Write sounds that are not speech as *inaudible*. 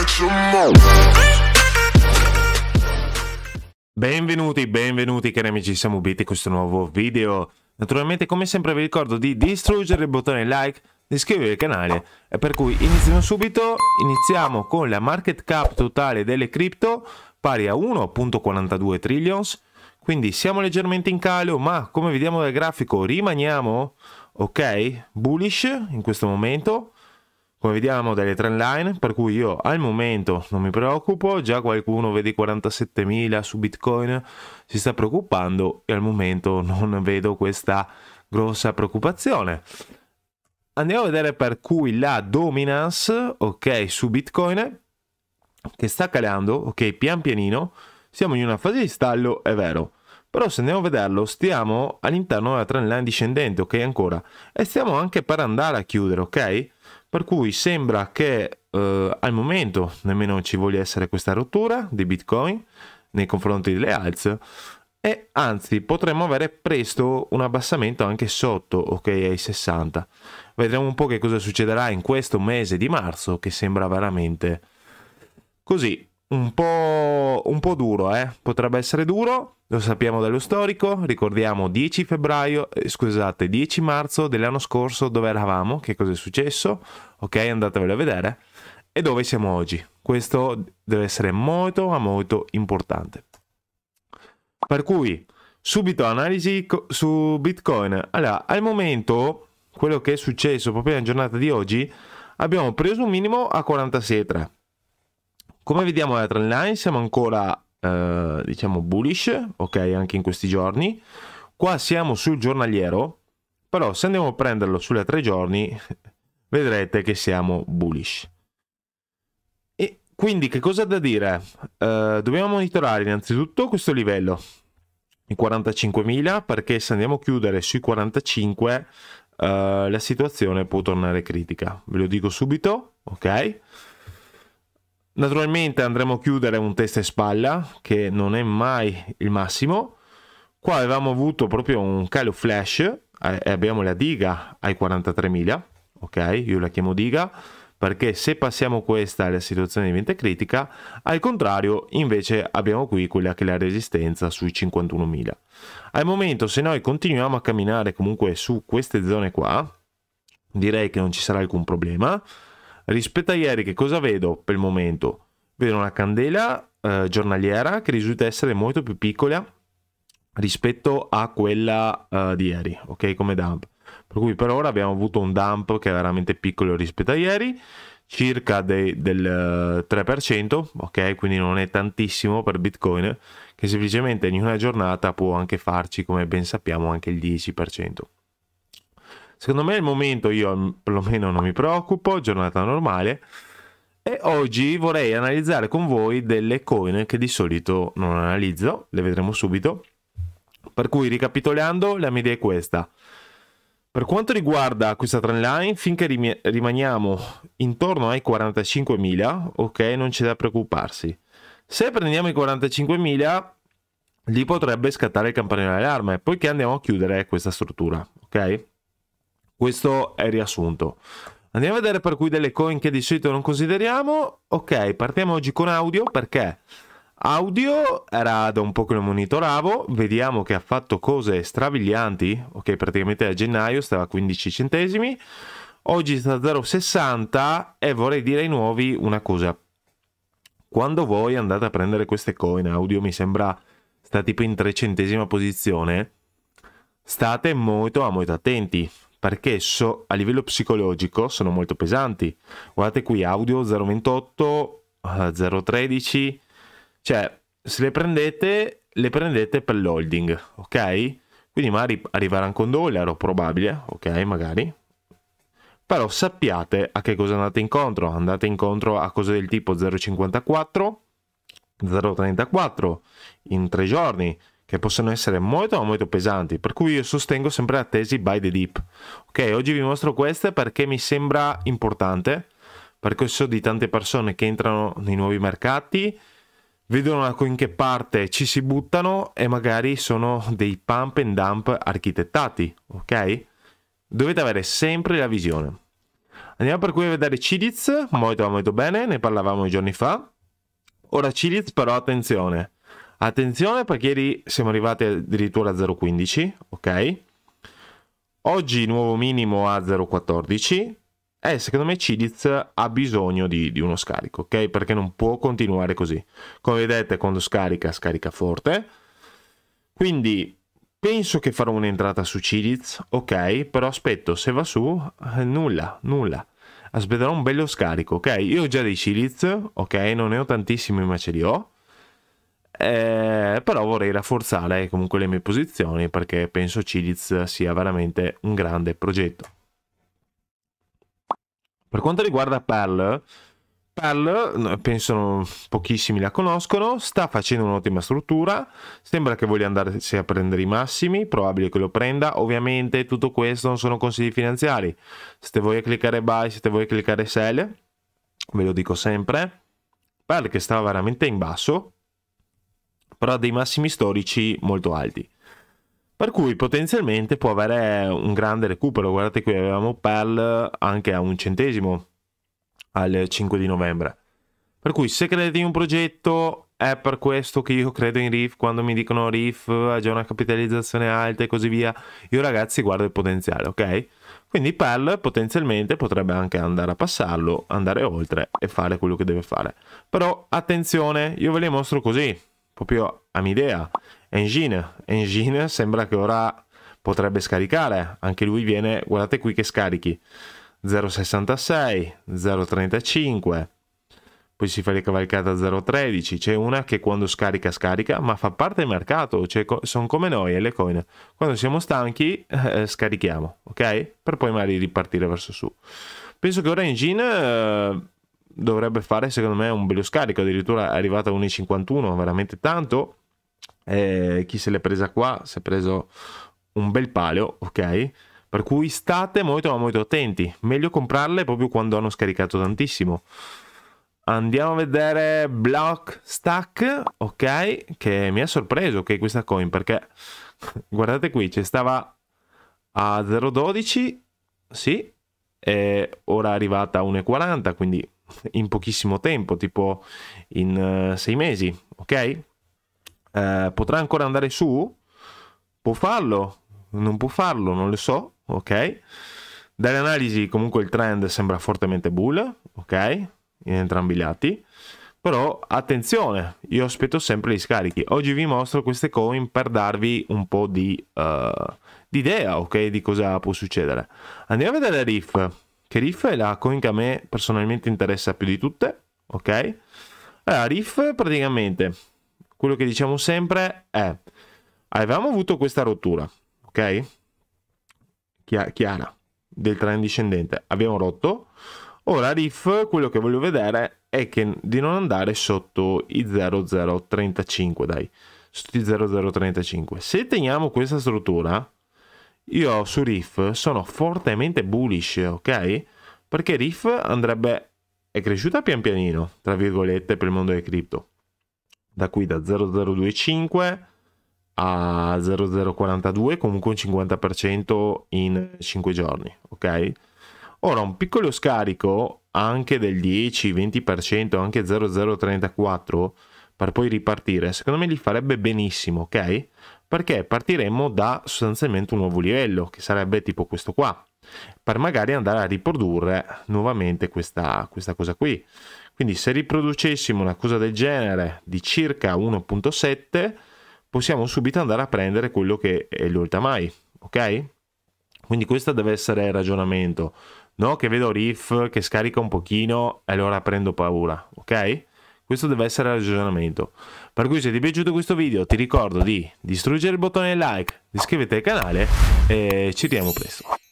catch 'em all. Benvenuti, benvenuti cari amici, siamo ubiti in questo nuovo video. Naturalmente come sempre vi ricordo di distruggere il bottone like, di iscrivervi al canale. E per cui iniziamo subito, iniziamo con la market cap totale delle cripto pari a 1.42 trillions. Quindi siamo leggermente in calo, ma come vediamo dal grafico rimaniamo, ok, bullish in questo momento come vediamo dalle trend line, per cui io al momento non mi preoccupo, già qualcuno vede 47.000 su Bitcoin, si sta preoccupando e al momento non vedo questa grossa preoccupazione. Andiamo a vedere per cui la dominance, ok, su Bitcoin, che sta calando, ok, pian pianino, siamo in una fase di stallo, è vero, però se andiamo a vederlo stiamo all'interno della trend line discendente, ok, ancora, e stiamo anche per andare a chiudere, ok? per cui sembra che eh, al momento nemmeno ci voglia essere questa rottura di Bitcoin nei confronti delle alze e anzi potremmo avere presto un abbassamento anche sotto ok ai 60 vedremo un po' che cosa succederà in questo mese di marzo che sembra veramente così un po', un po duro, eh? potrebbe essere duro, lo sappiamo dallo storico, ricordiamo 10 febbraio, eh, scusate, 10 marzo dell'anno scorso dove eravamo, che cosa è successo, ok andatevelo a vedere, e dove siamo oggi. Questo deve essere molto ma molto importante. Per cui, subito analisi su Bitcoin. Allora, al momento, quello che è successo proprio nella giornata di oggi, abbiamo preso un minimo a 46,3 come vediamo la trend line siamo ancora eh, diciamo bullish, ok, anche in questi giorni. Qua siamo sul giornaliero, però se andiamo a prenderlo sulle tre giorni *laughs* vedrete che siamo bullish. E quindi che cosa da dire? Eh, dobbiamo monitorare innanzitutto questo livello, i 45.000, perché se andiamo a chiudere sui 45 eh, la situazione può tornare critica. Ve lo dico subito, ok? Naturalmente andremo a chiudere un testa e spalla, che non è mai il massimo. Qua avevamo avuto proprio un calo flash, eh, e abbiamo la diga ai 43.000, ok? Io la chiamo diga, perché se passiamo questa la situazione diventa critica, al contrario invece abbiamo qui quella che è la resistenza sui 51.000. Al momento se noi continuiamo a camminare comunque su queste zone qua, direi che non ci sarà alcun problema, Rispetto a ieri, che cosa vedo per il momento? Vedo una candela eh, giornaliera che risulta essere molto più piccola rispetto a quella eh, di ieri, ok? Come dump. Per cui per ora abbiamo avuto un dump che è veramente piccolo rispetto a ieri, circa de- del 3%, eh, ok? Quindi non è tantissimo per Bitcoin, che semplicemente in una giornata può anche farci, come ben sappiamo, anche il 10%. Secondo me è il momento, io perlomeno non mi preoccupo, giornata normale. E oggi vorrei analizzare con voi delle coin che di solito non analizzo, le vedremo subito. Per cui ricapitolando, la mia idea è questa. Per quanto riguarda questa trend line, finché rim rimaniamo intorno ai 45.000, ok, non c'è da preoccuparsi. Se prendiamo i 45.000, lì potrebbe scattare il campanello d'allarme, poiché andiamo a chiudere questa struttura, ok? Questo è il riassunto. Andiamo a vedere per cui delle coin che di solito non consideriamo. Ok, partiamo oggi con audio perché audio era da un po' che lo monitoravo. Vediamo che ha fatto cose strabilianti. Ok, praticamente a gennaio stava a 15 centesimi. Oggi sta a 0,60 e vorrei dire ai nuovi una cosa. Quando voi andate a prendere queste coin, audio mi sembra sta tipo in 3 centesima posizione, state molto, molto attenti perché so, a livello psicologico sono molto pesanti. Guardate qui, audio 028, 013, eh, cioè se le prendete, le prendete per l'holding, ok? Quindi magari arriverà anche un dollaro, probabile, ok? Magari. Però sappiate a che cosa andate incontro. Andate incontro a cose del tipo 0,54, 0,34 in tre giorni, che possono essere molto ma molto pesanti, per cui io sostengo sempre la tesi by the deep. Ok, oggi vi mostro queste perché mi sembra importante, perché so di tante persone che entrano nei nuovi mercati, vedono in che parte ci si buttano e magari sono dei pump and dump architettati, ok? Dovete avere sempre la visione. Andiamo per cui a vedere Cidiz, molto molto bene, ne parlavamo i giorni fa. Ora Cidiz però attenzione, Attenzione perché ieri siamo arrivati addirittura a 0,15, ok? Oggi nuovo minimo a 0,14 e eh, secondo me Cidiz ha bisogno di, di, uno scarico, ok? Perché non può continuare così. Come vedete quando scarica, scarica forte. Quindi penso che farò un'entrata su Cidiz, ok? Però aspetto, se va su, eh, nulla, nulla. Aspetterò un bello scarico, ok? Io ho già dei Cidiz, ok? Non ne ho tantissimi ma ce li ho eh, però vorrei rafforzare comunque le mie posizioni perché penso Ciliz sia veramente un grande progetto. Per quanto riguarda Perl, Perl, penso pochissimi la conoscono, sta facendo un'ottima struttura, sembra che voglia andarsi a prendere i massimi, probabile che lo prenda, ovviamente tutto questo non sono consigli finanziari, se vuoi cliccare buy, se vuoi cliccare sell, ve lo dico sempre, Perl che sta veramente in basso, però ha dei massimi storici molto alti. Per cui potenzialmente può avere un grande recupero. Guardate qui, avevamo Pell anche a un centesimo al 5 di novembre. Per cui se credete in un progetto è per questo che io credo in Reef, quando mi dicono Reef ha già una capitalizzazione alta e così via, io ragazzi guardo il potenziale, ok? Quindi Pell potenzialmente potrebbe anche andare a passarlo, andare oltre e fare quello che deve fare. Però attenzione, io ve le mostro così, proprio Amidea. Engine, Engine sembra che ora potrebbe scaricare, anche lui viene, guardate qui che scarichi, 0,66, 0,35, poi si fa ricavalcata 0,13, c'è una che quando scarica scarica, ma fa parte del mercato, cioè sono come noi le coin, quando siamo stanchi eh, eh, scarichiamo, ok? Per poi magari ripartire verso su. Penso che ora Engine... Eh, dovrebbe fare secondo me un bello scarico, addirittura è arrivata a 1,51, veramente tanto. Eh, chi se l'è presa qua si è preso un bel palio, ok? Per cui state molto ma molto attenti, meglio comprarle proprio quando hanno scaricato tantissimo. Andiamo a vedere block stack ok? Che mi ha sorpreso che okay, questa coin perché *laughs* guardate qui, ci stava a 0,12, sì, e ora è arrivata a 1,40, quindi in pochissimo tempo, tipo in uh, sei mesi, ok? Uh, potrà ancora andare su? Può farlo? Non può farlo? Non lo so, ok? Dalle analisi comunque il trend sembra fortemente bull, ok? In entrambi i lati. Però attenzione, io aspetto sempre gli scarichi. Oggi vi mostro queste coin per darvi un po' di, uh, idea, ok? Di cosa può succedere. Andiamo a vedere Riff che Riff è la coin che a me personalmente interessa più di tutte, ok? Allora, Riff praticamente, quello che diciamo sempre è, avevamo avuto questa rottura, ok? Chiara, del trend discendente, abbiamo rotto, ora Riff, quello che voglio vedere è che di non andare sotto i 0035, dai, sotto i 0035. Se teniamo questa struttura, io su Riff sono fortemente bullish, ok? Perché Riff andrebbe, è cresciuta pian pianino, tra virgolette, per il mondo delle cripto. Da qui da 0025 a 0042, comunque un 50% in 5 giorni, ok? Ora un piccolo scarico anche del 10-20%, anche 0034 per poi ripartire, secondo me gli farebbe benissimo, ok? Perché partiremmo da sostanzialmente un nuovo livello, che sarebbe tipo questo qua, per magari andare a riprodurre nuovamente questa, questa cosa qui. Quindi se riproducessimo una cosa del genere di circa 1.7, possiamo subito andare a prendere quello che è l'Ultamai, ok? Quindi questo deve essere il ragionamento, no? Che vedo Riff che scarica un pochino e allora prendo paura, ok? Questo deve essere il ragionamento. Per cui se ti è piaciuto questo video ti ricordo di distruggere il bottone like, di iscriverti al canale e ci vediamo presto.